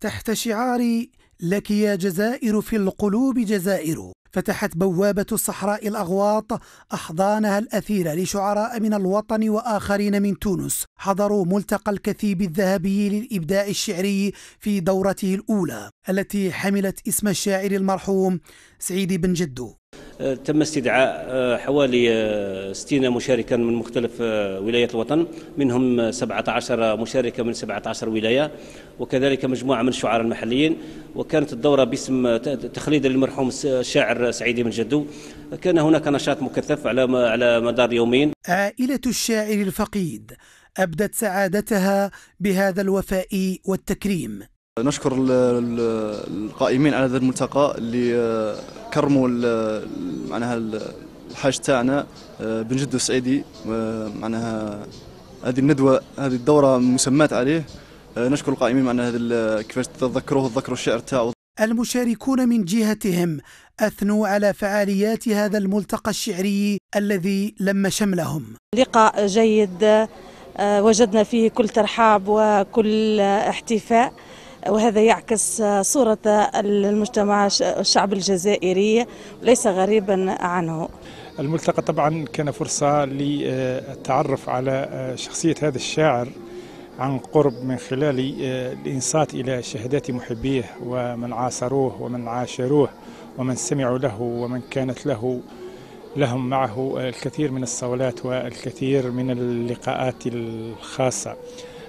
تحت شعار لك يا جزائر في القلوب جزائر فتحت بوابة الصحراء الأغواط أحضانها الأثيرة لشعراء من الوطن وآخرين من تونس حضروا ملتقى الكثيب الذهبي للإبداع الشعري في دورته الأولى التي حملت اسم الشاعر المرحوم سعيد بن جدو آه، تم استدعاء آه، حوالي 60 آه، مشاركا من مختلف ولايات الوطن منهم 17 مشاركة من 17 ولاية وكذلك مجموعة من الشعراء المحليين وكانت الدورة باسم تخليدا للمرحوم الشاعر سعيد بن جدو كان هناك نشاط مكثف على على مدار يومين عائلة الشاعر الفقيد أبدت سعادتها بهذا الوفاء والتكريم نشكر القائمين على هذا الملتقى اللي آه، كرموا معناها الحاج تاعنا آه، بن جدو السعيدي آه، معناها هذه الندوه هذه الدوره مسمات عليه نشكر القائمين معنا هذا كيفاش تذكروه تذكروا الشعر تاعو المشاركون من جهتهم أثنوا على فعاليات هذا الملتقى الشعري الذي لم شملهم لقاء جيد وجدنا فيه كل ترحاب وكل احتفاء وهذا يعكس صورة المجتمع الشعب الجزائري ليس غريبا عنه الملتقى طبعا كان فرصة للتعرف على شخصية هذا الشاعر عن قرب من خلال الإنصات إلى شهادات محبيه ومن عاصروه ومن عاشروه ومن سمعوا له ومن كانت له لهم معه الكثير من الصولات والكثير من اللقاءات الخاصة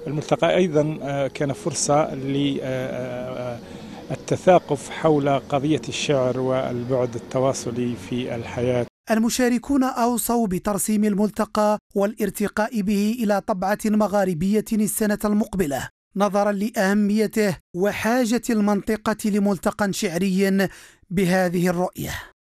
الملتقى أيضا آه، كان فرصة للتثاقف حول قضية الشعر والبعد التواصلي في الحياة المشاركون أوصوا بترسيم الملتقى والارتقاء به إلى طبعة مغاربية السنة المقبلة نظرا لأهميته وحاجة المنطقة لملتقى شعري بهذه الرؤية